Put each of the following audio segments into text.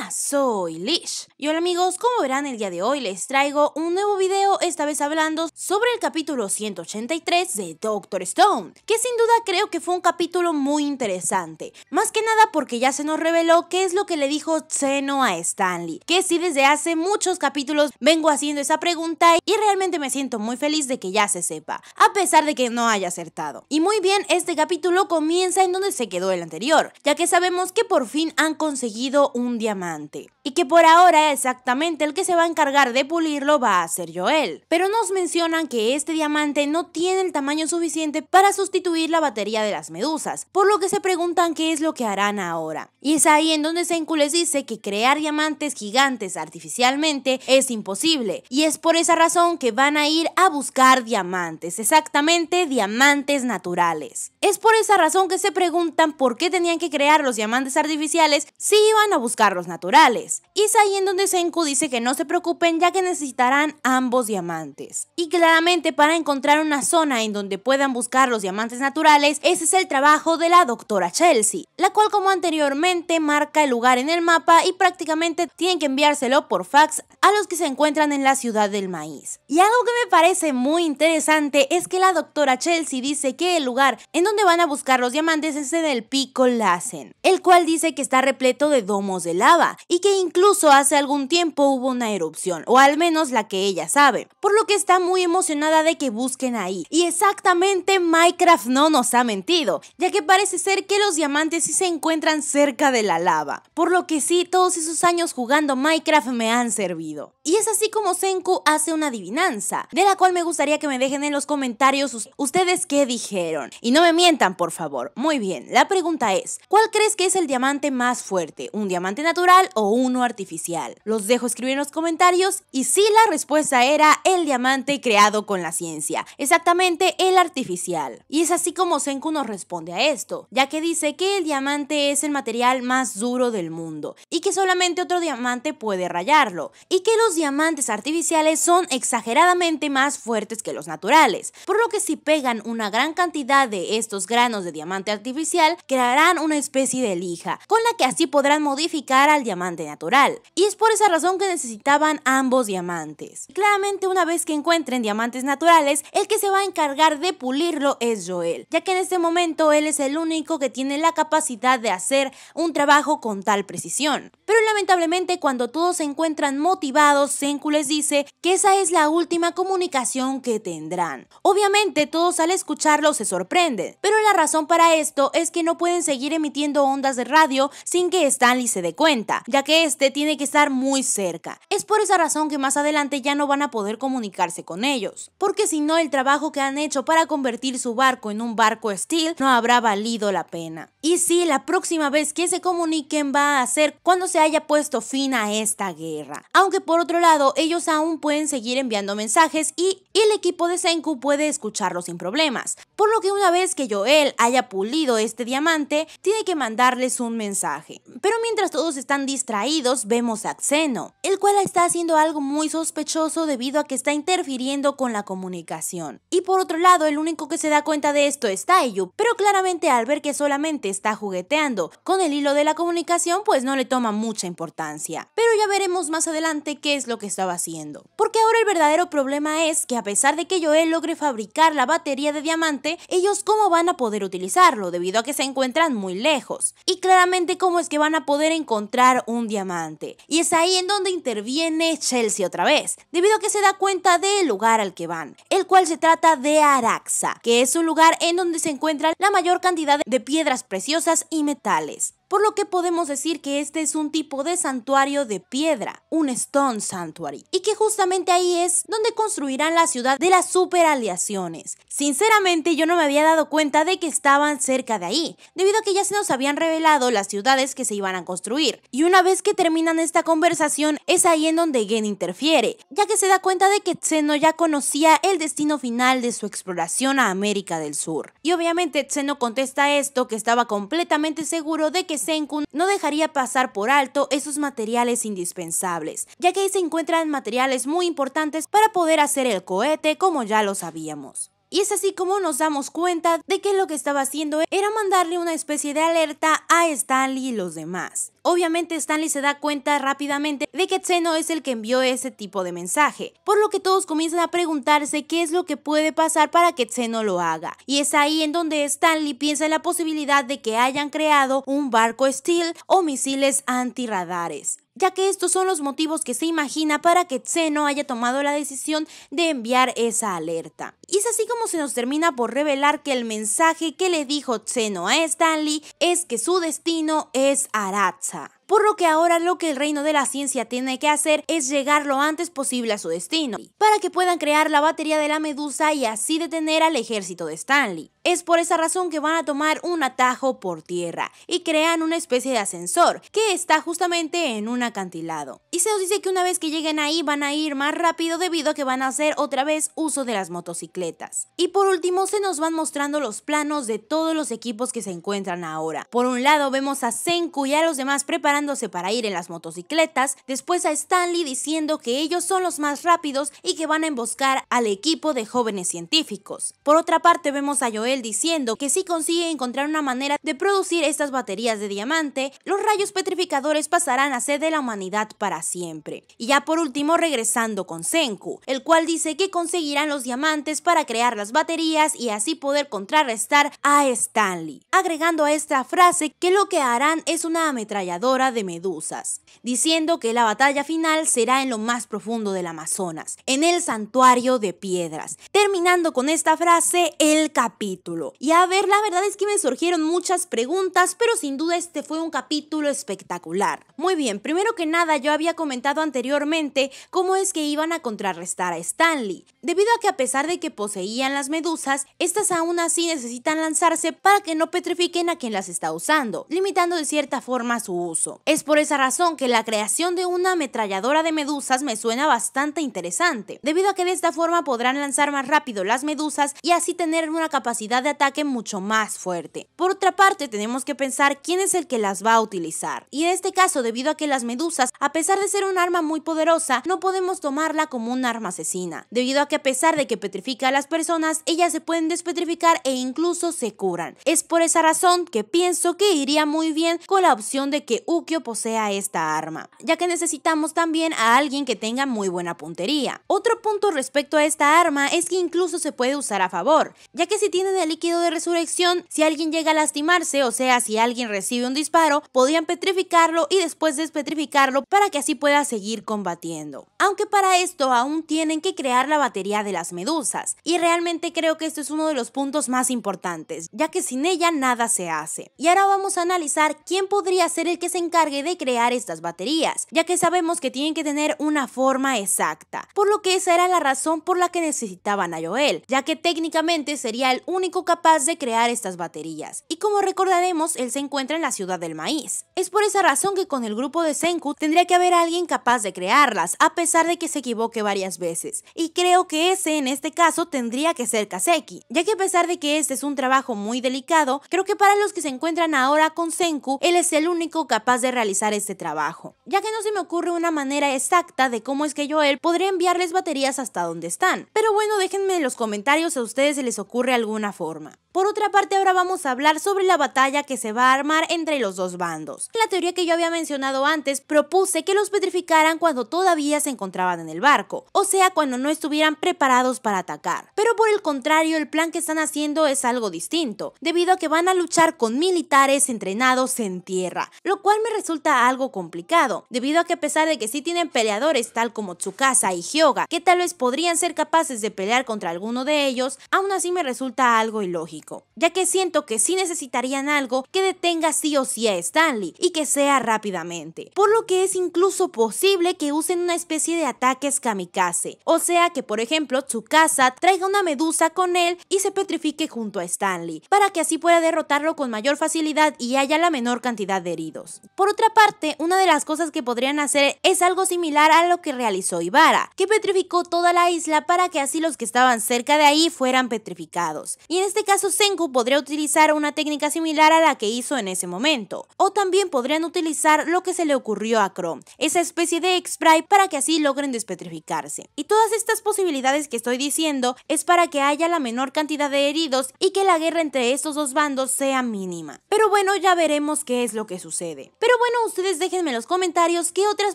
Hola, soy Lish. Y hola amigos, como verán el día de hoy les traigo un nuevo video, esta vez hablando sobre el capítulo 183 de Doctor Stone, que sin duda creo que fue un capítulo muy interesante. Más que nada porque ya se nos reveló qué es lo que le dijo Zeno a Stanley, que si desde hace muchos capítulos vengo haciendo esa pregunta y realmente me siento muy feliz de que ya se sepa, a pesar de que no haya acertado. Y muy bien, este capítulo comienza en donde se quedó el anterior, ya que sabemos que por fin han conseguido un diamante diamante. Y que por ahora exactamente el que se va a encargar de pulirlo va a ser Joel. Pero nos mencionan que este diamante no tiene el tamaño suficiente para sustituir la batería de las medusas, por lo que se preguntan qué es lo que harán ahora. Y es ahí en donde Senku les dice que crear diamantes gigantes artificialmente es imposible, y es por esa razón que van a ir a buscar diamantes, exactamente diamantes naturales. Es por esa razón que se preguntan por qué tenían que crear los diamantes artificiales si iban a buscarlos naturales. Y es ahí en donde Senku dice que no se preocupen ya que necesitarán ambos diamantes. Y claramente para encontrar una zona en donde puedan buscar los diamantes naturales, ese es el trabajo de la doctora Chelsea, la cual como anteriormente marca el lugar en el mapa y prácticamente tienen que enviárselo por fax a los que se encuentran en la ciudad del maíz. Y algo que me parece muy interesante es que la doctora Chelsea dice que el lugar en donde van a buscar los diamantes es en el pico Lassen, el cual dice que está repleto de domos de lava y que incluso hace algún tiempo hubo una erupción, o al menos la que ella sabe, por lo que está muy emocionada de que busquen ahí. Y exactamente Minecraft no nos ha mentido, ya que parece ser que los diamantes sí se encuentran cerca de la lava, por lo que sí, todos esos años jugando Minecraft me han servido. Y es así como Senku hace una adivinanza, de la cual me gustaría que me dejen en los comentarios ustedes qué dijeron. Y no me mientan, por favor. Muy bien, la pregunta es, ¿cuál crees que es el diamante más fuerte? ¿Un diamante natural? o uno artificial. Los dejo escribir en los comentarios y si la respuesta era el diamante creado con la ciencia, exactamente el artificial. Y es así como Senku nos responde a esto, ya que dice que el diamante es el material más duro del mundo y que solamente otro diamante puede rayarlo y que los diamantes artificiales son exageradamente más fuertes que los naturales, por lo que si pegan una gran cantidad de estos granos de diamante artificial crearán una especie de lija, con la que así podrán modificar al diamante natural. Y es por esa razón que necesitaban ambos diamantes. Claramente una vez que encuentren diamantes naturales, el que se va a encargar de pulirlo es Joel, ya que en este momento él es el único que tiene la capacidad de hacer un trabajo con tal precisión. Pero lamentablemente cuando todos se encuentran motivados, Senku les dice que esa es la última comunicación que tendrán. Obviamente todos al escucharlo se sorprenden, pero la razón para esto es que no pueden seguir emitiendo ondas de radio sin que Stanley se dé cuenta ya que este tiene que estar muy cerca. Es por esa razón que más adelante ya no van a poder comunicarse con ellos, porque si no el trabajo que han hecho para convertir su barco en un barco steel no habrá valido la pena. Y si la próxima vez que se comuniquen va a ser cuando se haya puesto fin a esta guerra. Aunque por otro lado, ellos aún pueden seguir enviando mensajes y, el equipo de Senku puede escucharlo sin problemas. Por lo que una vez que Joel haya pulido este diamante, tiene que mandarles un mensaje. Pero mientras todos están distraídos, vemos a Xeno, el cual está haciendo algo muy sospechoso debido a que está interfiriendo con la comunicación. Y por otro lado, el único que se da cuenta de esto es Taiyu, pero claramente al ver que solamente está jugueteando con el hilo de la comunicación, pues no le toma mucha importancia. Pero ya veremos más adelante qué es lo que estaba haciendo. Porque ahora el verdadero problema es que a pesar de que Joel logre fabricar la batería de diamante, ellos cómo van a poder utilizarlo debido a que se encuentran muy lejos. Y claramente cómo es que van a poder encontrar un diamante. Y es ahí en donde interviene Chelsea otra vez, debido a que se da cuenta del lugar al que van, el cual se trata de Araxa, que es un lugar en donde se encuentra la mayor cantidad de piedras preciosas y metales por lo que podemos decir que este es un tipo de santuario de piedra, un stone sanctuary, y que justamente ahí es donde construirán la ciudad de las superaleaciones. Sinceramente yo no me había dado cuenta de que estaban cerca de ahí, debido a que ya se nos habían revelado las ciudades que se iban a construir. Y una vez que terminan esta conversación es ahí en donde Gen interfiere, ya que se da cuenta de que Tseno ya conocía el destino final de su exploración a América del Sur. Y obviamente Tseno contesta esto que estaba completamente seguro de que Senkun no dejaría pasar por alto esos materiales indispensables, ya que ahí se encuentran materiales muy importantes para poder hacer el cohete como ya lo sabíamos. Y es así como nos damos cuenta de que lo que estaba haciendo era mandarle una especie de alerta a Stanley y los demás. Obviamente Stanley se da cuenta rápidamente de que Tseno es el que envió ese tipo de mensaje, por lo que todos comienzan a preguntarse qué es lo que puede pasar para que Tseno lo haga. Y es ahí en donde Stanley piensa en la posibilidad de que hayan creado un barco Steel o misiles antirradares ya que estos son los motivos que se imagina para que Zeno haya tomado la decisión de enviar esa alerta. Y es así como se nos termina por revelar que el mensaje que le dijo Zeno a Stanley es que su destino es Aratsa por lo que ahora lo que el reino de la ciencia tiene que hacer es llegar lo antes posible a su destino, para que puedan crear la batería de la medusa y así detener al ejército de Stanley. Es por esa razón que van a tomar un atajo por tierra y crean una especie de ascensor que está justamente en un acantilado. Y se nos dice que una vez que lleguen ahí van a ir más rápido debido a que van a hacer otra vez uso de las motocicletas. Y por último se nos van mostrando los planos de todos los equipos que se encuentran ahora. Por un lado vemos a Senku y a los demás preparados para ir en las motocicletas, después a Stanley diciendo que ellos son los más rápidos y que van a emboscar al equipo de jóvenes científicos. Por otra parte vemos a Joel diciendo que si consigue encontrar una manera de producir estas baterías de diamante, los rayos petrificadores pasarán a ser de la humanidad para siempre. Y ya por último regresando con Senku, el cual dice que conseguirán los diamantes para crear las baterías y así poder contrarrestar a Stanley, agregando a esta frase que lo que harán es una ametralladora de medusas, diciendo que la batalla final será en lo más profundo del Amazonas, en el santuario de piedras. Terminando con esta frase, el capítulo. Y a ver, la verdad es que me surgieron muchas preguntas, pero sin duda este fue un capítulo espectacular. Muy bien, primero que nada yo había comentado anteriormente cómo es que iban a contrarrestar a Stanley, debido a que a pesar de que poseían las medusas, estas aún así necesitan lanzarse para que no petrifiquen a quien las está usando, limitando de cierta forma su uso. Es por esa razón que la creación de una ametralladora de medusas me suena bastante interesante, debido a que de esta forma podrán lanzar más rápido las medusas y así tener una capacidad de ataque mucho más fuerte. Por otra parte, tenemos que pensar quién es el que las va a utilizar. Y en este caso, debido a que las medusas, a pesar de ser un arma muy poderosa, no podemos tomarla como un arma asesina, debido a que a pesar de que petrifica a las personas, ellas se pueden despetrificar e incluso se curan. Es por esa razón que pienso que iría muy bien con la opción de que U que posea esta arma, ya que necesitamos también a alguien que tenga muy buena puntería. Otro punto respecto a esta arma es que incluso se puede usar a favor, ya que si tienen el líquido de resurrección, si alguien llega a lastimarse, o sea, si alguien recibe un disparo, podrían petrificarlo y después despetrificarlo para que así pueda seguir combatiendo. Aunque para esto aún tienen que crear la batería de las medusas, y realmente creo que esto es uno de los puntos más importantes, ya que sin ella nada se hace. Y ahora vamos a analizar quién podría ser el que se encargue de crear estas baterías, ya que sabemos que tienen que tener una forma exacta, por lo que esa era la razón por la que necesitaban a Joel, ya que técnicamente sería el único capaz de crear estas baterías. Y como recordaremos, él se encuentra en la ciudad del maíz. Es por esa razón que con el grupo de Senku tendría que haber alguien capaz de crearlas, a pesar de que se equivoque varias veces. Y creo que ese en este caso tendría que ser Kaseki, ya que a pesar de que este es un trabajo muy delicado, creo que para los que se encuentran ahora con Senku, él es el único capaz de de realizar este trabajo, ya que no se me ocurre una manera exacta de cómo es que yo él podría enviarles baterías hasta donde están. Pero bueno, déjenme en los comentarios si a ustedes se les ocurre alguna forma. Por otra parte, ahora vamos a hablar sobre la batalla que se va a armar entre los dos bandos. La teoría que yo había mencionado antes propuse que los petrificaran cuando todavía se encontraban en el barco, o sea, cuando no estuvieran preparados para atacar. Pero por el contrario, el plan que están haciendo es algo distinto, debido a que van a luchar con militares entrenados en tierra, lo cual me resulta algo complicado, debido a que a pesar de que sí tienen peleadores tal como Tsukasa y Hyoga, que tal vez podrían ser capaces de pelear contra alguno de ellos, aún así me resulta algo ilógico ya que siento que sí necesitarían algo que detenga sí o sí a Stanley y que sea rápidamente, por lo que es incluso posible que usen una especie de ataques kamikaze, o sea que por ejemplo Tsukasa traiga una medusa con él y se petrifique junto a Stanley, para que así pueda derrotarlo con mayor facilidad y haya la menor cantidad de heridos. Por otra parte, una de las cosas que podrían hacer es algo similar a lo que realizó Ibarra, que petrificó toda la isla para que así los que estaban cerca de ahí fueran petrificados. Y en este caso Senku podría utilizar una técnica similar a la que hizo en ese momento, o también podrían utilizar lo que se le ocurrió a Chrome, esa especie de X-Spray para que así logren despetrificarse. Y todas estas posibilidades que estoy diciendo es para que haya la menor cantidad de heridos y que la guerra entre estos dos bandos sea mínima. Pero bueno, ya veremos qué es lo que sucede. Pero bueno, ustedes déjenme en los comentarios qué otras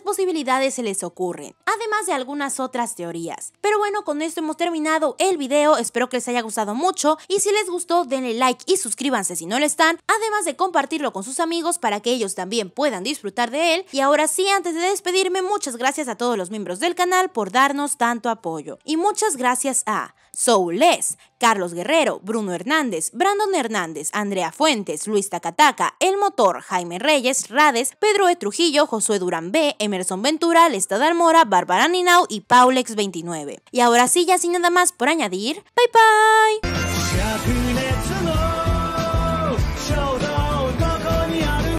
posibilidades se les ocurren, además de algunas otras teorías. Pero bueno, con esto hemos terminado el video, espero que les haya gustado mucho y si les gustó denle like y suscríbanse si no lo están, además de compartirlo con sus amigos para que ellos también puedan disfrutar de él. Y ahora sí, antes de despedirme, muchas gracias a todos los miembros del canal por darnos tanto apoyo. Y muchas gracias a Soules, Carlos Guerrero, Bruno Hernández, Brandon Hernández, Andrea Fuentes, Luis Tacataca, El Motor, Jaime Reyes, Rades, Pedro E. Trujillo, Josué Durán B, Emerson Ventura, Lestadar Almora, Bárbara Ninau y Paulex29. Y ahora sí, ya sin nada más por añadir, bye bye.